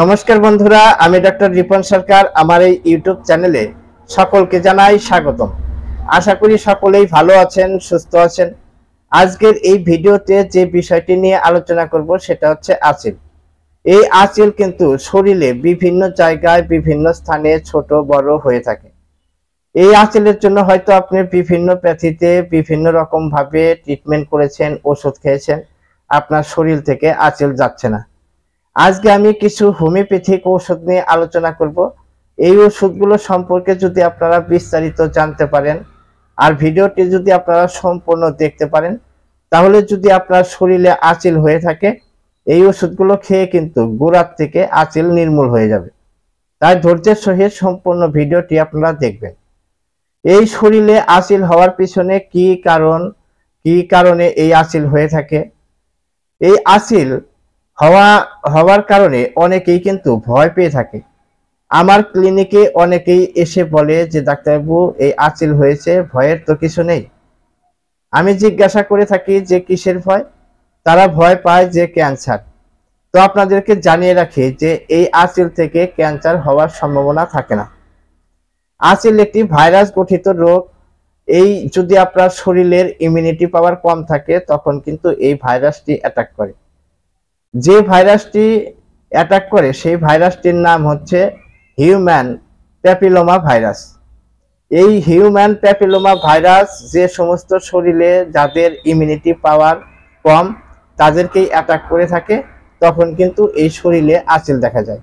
নমস্কার বন্ধুরা আমি ডক্টর রিপন সরকার আমার এই ইউটিউব চ্যানেলে সকলকে জানাই স্বাগতম আশা করি সকলেই ভালো আছেন সুস্থ আছেন আজকের এই ভিডিওতে যে বিষয়টি নিয়ে আলোচনা করব সেটা হচ্ছে আচিল এই আচিল কিন্তু শরীরে বিভিন্ন জায়গায় বিভিন্ন স্থানে ছোট বড় হয়ে থাকে এই আচিলের জন্য হয়তো আপনি বিভিন্ন প্যাথিতে বিভিন্ন রকমভাবে ট্রিটমেন্ট করেছেন ওষুধ খেয়েছেন আপনার শরীর থেকে আচিল যাচ্ছে না আজকে আমি কিছু হোমিওপ্যাথিক ঔষধ নিয়ে আলোচনা করব এই ওষুধগুলো সম্পর্কে যদি আপনারা বিস্তারিত জানতে পারেন আর ভিডিওটি যদি আপনারা সম্পূর্ণ দেখতে পারেন তাহলে যদি আপনার শরীরে আচিল হয়ে থাকে এই ওষুধগুলো খেয়ে কিন্তু গোড়ার থেকে আচিল নির্মূল হয়ে যাবে তাই ধৈর্যের সহিত সম্পূর্ণ ভিডিওটি আপনারা দেখবেন এই শরীরে আচিল হওয়ার পিছনে কি কারণ কি কারণে এই আচিল হয়ে থাকে এই আচিল হওয়া হওয়ার কারণে অনেকেই কিন্তু ভয় পেয়ে থাকে আমার ক্লিনিকে অনেকেই এসে বলে যে ডাক্তারবাবু এই আচিল হয়েছে ভয়ের তো কিছু নেই আমি জিজ্ঞাসা করে থাকি যে কিসের ভয় তারা ভয় পায় যে ক্যান্সার তো আপনাদেরকে জানিয়ে রাখি যে এই আচিল থেকে ক্যান্সার হওয়ার সম্ভাবনা থাকে না আচিল একটি ভাইরাস গঠিত রোগ এই যদি আপনার শরীরের ইমিউনিটি পাওয়ার কম থাকে তখন কিন্তু এই ভাইরাসটি অ্যাটাক করে যে ভাইরাসটি অ্যাটাক করে সেই ভাইরাসটির নাম হচ্ছে হিউম্যান প্যাপিলোমা ভাইরাস এই হিউম্যান প্যাপিলোমা ভাইরাস যে সমস্ত শরীরে যাদের ইমিউনিটি পাওয়ার কম তাদেরকেই অ্যাটাক করে থাকে তখন কিন্তু এই শরীরে আঁচল দেখা যায়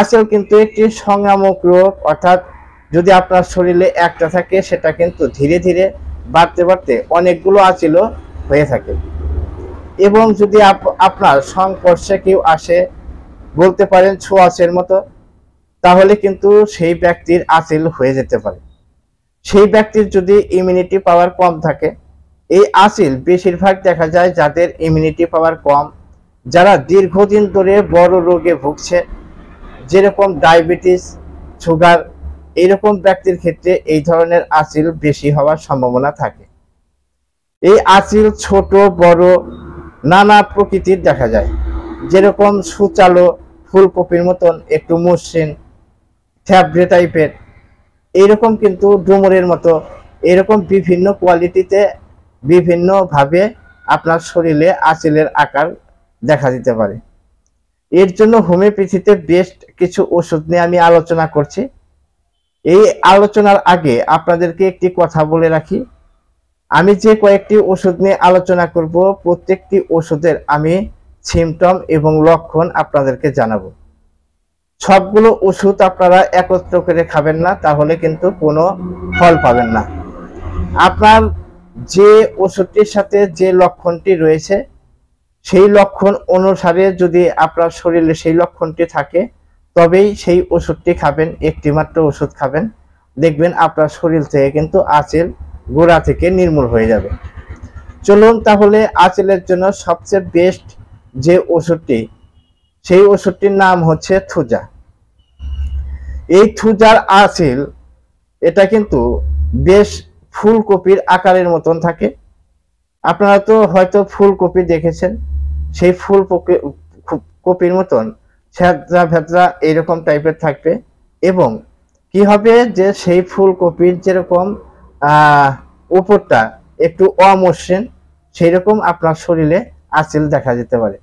আঁচল কিন্তু একটি সংক্রামক রোগ অর্থাৎ যদি আপনার শরীরে একটা থাকে সেটা কিন্তু ধীরে ধীরে বাড়তে বাড়তে অনেকগুলো আঁচিলও হয়ে থাকে এবং যদি আপনার সংকর্ষে কেউ আসে বলতে পারেন ছোঁয়াচের মতো তাহলে কিন্তু সেই ব্যক্তির আচিল হয়ে যেতে পারে সেই ব্যক্তির যদি ইমিউনিটি পাওয়ার কম থাকে এই আচিল বেশিরভাগ দেখা যায় যাদের ইমিউনিটি পাওয়ার কম যারা দীর্ঘদিন ধরে বড় রোগে ভুগছে যেরকম ডায়াবেটিস সুগার এইরকম ব্যক্তির ক্ষেত্রে এই ধরনের আচিল বেশি হওয়ার সম্ভাবনা থাকে এই আচিল ছোট বড় নানা প্রকৃতির দেখা যায় যেরকম সুচালো ফুলকপির মতন একটু মসৃণ থ্যাবড়ে টাইপের এইরকম কিন্তু ডুমুরের মতো এরকম বিভিন্ন কোয়ালিটিতে বিভিন্নভাবে আপনার শরীরে আঁচিলের আকার দেখা দিতে পারে এর জন্য হোমিওপ্যাথিতে বেস্ট কিছু ওষুধ নিয়ে আমি আলোচনা করছি এই আলোচনার আগে আপনাদেরকে একটি কথা বলে রাখি আমি যে কয়েকটি ওষুধ নিয়ে আলোচনা করব প্রত্যেকটি ওষুধের আমি সিমটম এবং লক্ষণ আপনাদেরকে জানাবো সবগুলো ওষুধ আপনারা একত্র করে খাবেন না তাহলে কিন্তু কোনো ফল পাবেন না আপনার যে ওষুধটির সাথে যে লক্ষণটি রয়েছে সেই লক্ষণ অনুসারে যদি আপনার শরীরে সেই লক্ষণটি থাকে তবেই সেই ওষুধটি খাবেন একটিমাত্র ওষুধ খাবেন দেখবেন আপনার শরীর থেকে কিন্তু আচেল গোড়া থেকে নির্মূল হয়ে যাবে চলুন তাহলে আঁচলের জন্য সবচেয়ে বেস্ট যে ওষুধটি সেই ওষুধটির নাম হচ্ছে থুজা এই থুজার আঁচিল এটা কিন্তু বেশ ফুলকপির আকারের মতন থাকে আপনারা তো হয়তো ফুলকপি দেখেছেন সেই ফুল কপির মতন ভ্যাদ্রা ভ্যাদ্রা এরকম টাইপের থাকবে এবং কি হবে যে সেই ফুলকপির যেরকম উপরটা একটু অমসৃণ সেই রকম আপনার শরীরে আঁচিল দেখা যেতে পারে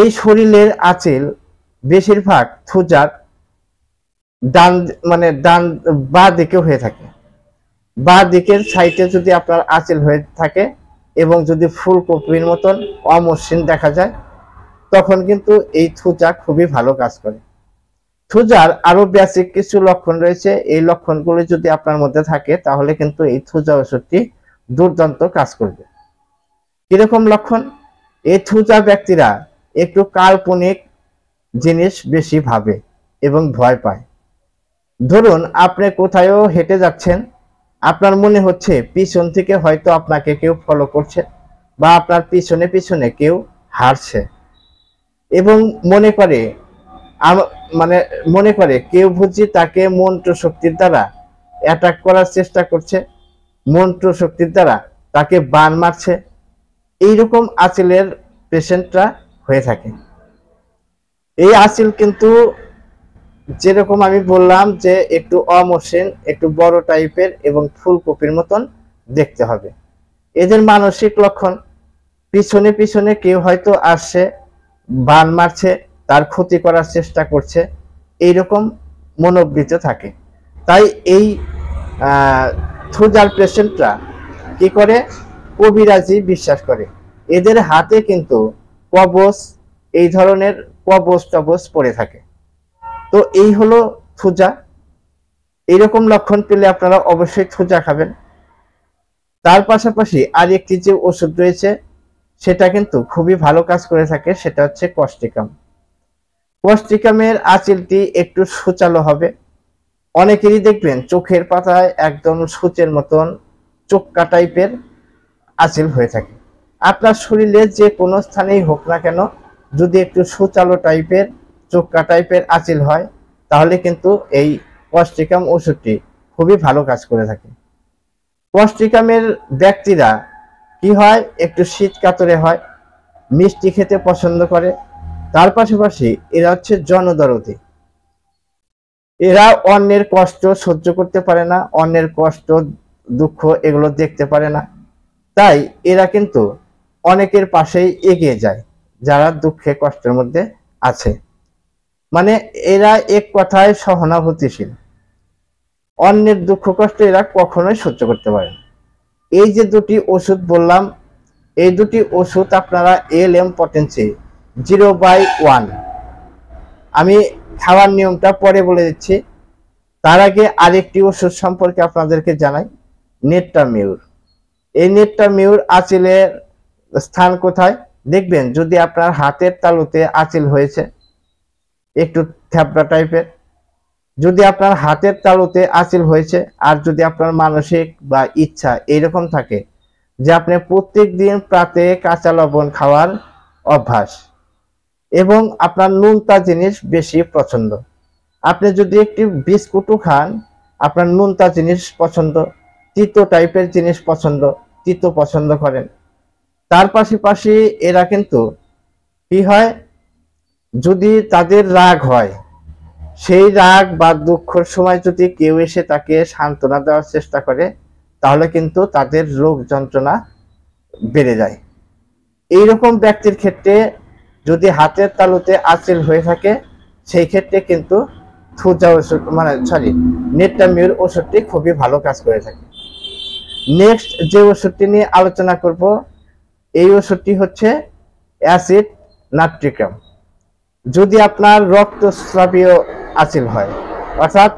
এই শরীরের আঁচিল বেশিরভাগ থুজার ডান মানে ডান বা দিকে হয়ে থাকে বা দিকের সাইডে যদি আপনার আঁচিল হয়ে থাকে এবং যদি ফুলকপির মতন অমসৃণ দেখা যায় তখন কিন্তু এই থুচা খুবই ভালো কাজ করে থুজার আরো বেসিক কিছু লক্ষণ রয়েছে এই লক্ষণগুলি যদি আপনার মধ্যে থাকে তাহলে কিন্তু এই থুজা ওষুধটি দুর্দান্ত কাজ করবে কিরকম লক্ষণ এই থুজা ব্যক্তিরা একটু কাল্পনিক জিনিস বেশি ভাবে এবং ভয় পায় ধরুন আপনি কোথায়ও হেঁটে যাচ্ছেন আপনার মনে হচ্ছে পিছন থেকে হয়তো আপনাকে কেউ ফলো করছে বা আপনার পিছনে পিছনে কেউ হারছে এবং মনে করে মানে মনে করে কেউ বুঝি তাকে মন্ত্র শক্তির দ্বারা অ্যাটাক করার চেষ্টা করছে মন্ত্র শক্তির দ্বারা তাকে বান মারছে এইরকম আঁচিলের পেশেন্টরা হয়ে থাকে এই আঁচিল কিন্তু যেরকম আমি বললাম যে একটু অমসৃণ একটু বড় টাইপের এবং ফুলকপির মতন দেখতে হবে এদের মানসিক লক্ষণ পিছনে পিছনে কেউ হয়তো আসছে বান মারছে তার ক্ষতি করার চেষ্টা করছে এই রকম মনোবৃত থাকে তাই এই থুজার পেশেন্টরা কি করে কবিরাজি বিশ্বাস করে এদের হাতে কিন্তু কবচ এই ধরনের কবচ টবচ পড়ে থাকে তো এই হলো থুজা রকম লক্ষণ পেলে আপনারা অবশ্যই থুজা খাবেন তার পাশাপাশি আর একটি যে ওষুধ রয়েছে সেটা কিন্তু খুবই ভালো কাজ করে থাকে সেটা হচ্ছে কষ্টিকাম কষ্টিকামের আঁচিলটি একটু সূচালো হবে অনেকেরই দেখবেন চোখের পাতায় একদম সূচের মতন চোখকা টাইপের আঁচিল হয়ে থাকে আপনার শরীরে যে কোনো স্থানেই হোক না কেন যদি একটু সূচালো টাইপের চোখকা টাইপের আঁচিল হয় তাহলে কিন্তু এই কষ্টিকাম ওষুধটি খুবই ভালো কাজ করে থাকে কষ্টিকামের ব্যক্তিরা কি হয় একটু শীত কাতরে হয় মিষ্টি খেতে পছন্দ করে তার পাশাপাশি এরা হচ্ছে জনদরদী এরা অন্যের কষ্ট সহ্য করতে পারে না অন্যের কষ্ট দুঃখ এগুলো দেখতে পারে না তাই এরা কিন্তু অনেকের পাশেই এগিয়ে যায় যারা দুঃখে কষ্টের মধ্যে আছে মানে এরা এক কথায় সহানুভূতিশীল অন্যের দুঃখ কষ্ট এরা কখনোই সহ্য করতে পারে না এই যে দুটি ওষুধ বললাম এই দুটি ওষুধ আপনারা L M potency zero by one আমি খাওয়ার নিয়মটা পরে বলে দিচ্ছি তার আগে আরেকটি ওষুধ সম্পর্কে আপনাদেরকে জানাই নেটটা নেট্টামিউর এই নেটটা নেট্টামিউর আঁচিলের স্থান কোথায় দেখবেন যদি আপনার হাতের তালুতে আঁচিল হয়েছে একটু থ্যাপড়া টাইপের যদি আপনার হাতের তালুতে আঁচিল হয়েছে আর যদি আপনার মানসিক বা ইচ্ছা এইরকম থাকে যে আপনি প্রত্যেক দিন প্রাতে কাঁচা লবণ খাওয়ার অভ্যাস এবং আপনার নুনতা জিনিস বেশি পছন্দ আপনি যদি একটি বিস্কুটও খান আপনার নুনতা জিনিস পছন্দ তিতো টাইপের জিনিস পছন্দ তিতো পছন্দ করেন তার পাশাপাশি এরা কিন্তু কি হয় যদি তাদের রাগ হয় সেই রাগ বা দুঃখর সময় যদি কেউ এসে তাকে সান্ত্বনা দেওয়ার চেষ্টা করে তাহলে কিন্তু তাদের রোগ যন্ত্রণা বেড়ে যায় এইরকম ব্যক্তির ক্ষেত্রে যদি হাতের তালুতে আঁচিল হয়ে থাকে সেই ক্ষেত্রে কিন্তু থুজা ওষুধ মানে সরি নেট্রামিউর ওষুধটি খুবই ভালো কাজ করে থাকে নেক্সট যে ওষুধটি নিয়ে আলোচনা করব এই ওষুধটি হচ্ছে অ্যাসিড নাট্রিকাম যদি আপনার রক্তস্রাবীয় আঁচিল হয় অর্থাৎ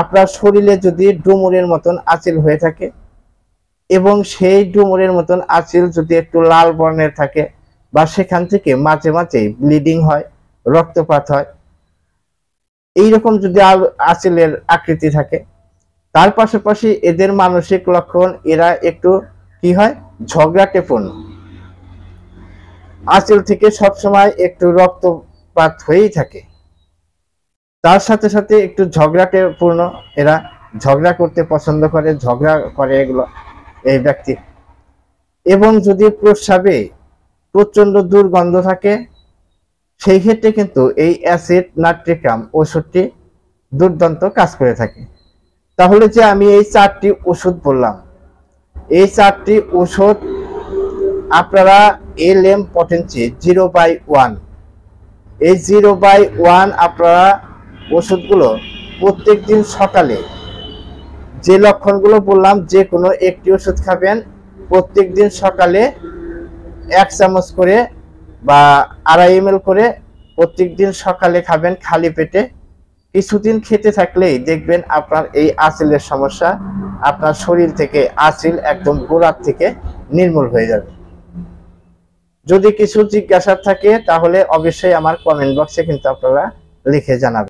আপনার শরীরে যদি ডুমুরের মতন আঁচিল হয়ে থাকে এবং সেই ডুমুরের মতন আঁচিল যদি একটু লাল বর্ণের থাকে বা সেখান থেকে মাঝে মাঝে ব্লিডিং হয় রক্তপাত হয় এইরকম যদি আসিলের আকৃতি থাকে তার পাশাপাশি এদের মানসিক লক্ষণ এরা একটু কি হয় ঝগড়াটেপূর্ণ আসল থেকে সবসময় একটু রক্তপাত হয়েই থাকে তার সাথে সাথে একটু ঝগড়াটেপূর্ণ এরা ঝগড়া করতে পছন্দ করে ঝগড়া করে এগুলো এই ব্যক্তি এবং যদি প্রস্রাবে প্রচণ্ড দুর্গন্ধ থাকে সেই ক্ষেত্রে কিন্তু এই অ্যাসিড নাট্রিকাম ওষুধটি দুর্দান্ত কাজ করে থাকে তাহলে যে আমি এই চারটি ওষুধ বললাম এই চারটি ওষুধ আপনারা L M potency zero by one এই জিরো বাই ওয়ান আপনারা ওষুধগুলো প্রত্যেক দিন সকালে যে লক্ষণগুলো বললাম যে কোনো একটি ওষুধ খাবেন প্রত্যেক দিন সকালে এক চামচ করে বা আড়াই এম করে প্রত্যেক দিন সকালে খাবেন খালি পেটে কিছুদিন খেতে থাকলেই দেখবেন আপনার এই আঁচিলের সমস্যা আপনার শরীর থেকে আঁচিল একদম গোড়ার থেকে নির্মূল হয়ে যাবে যদি কিছু জিজ্ঞাসা থাকে তাহলে অবশ্যই আমার কমেন্ট বক্সে কিন্তু আপনারা লিখে জানাবেন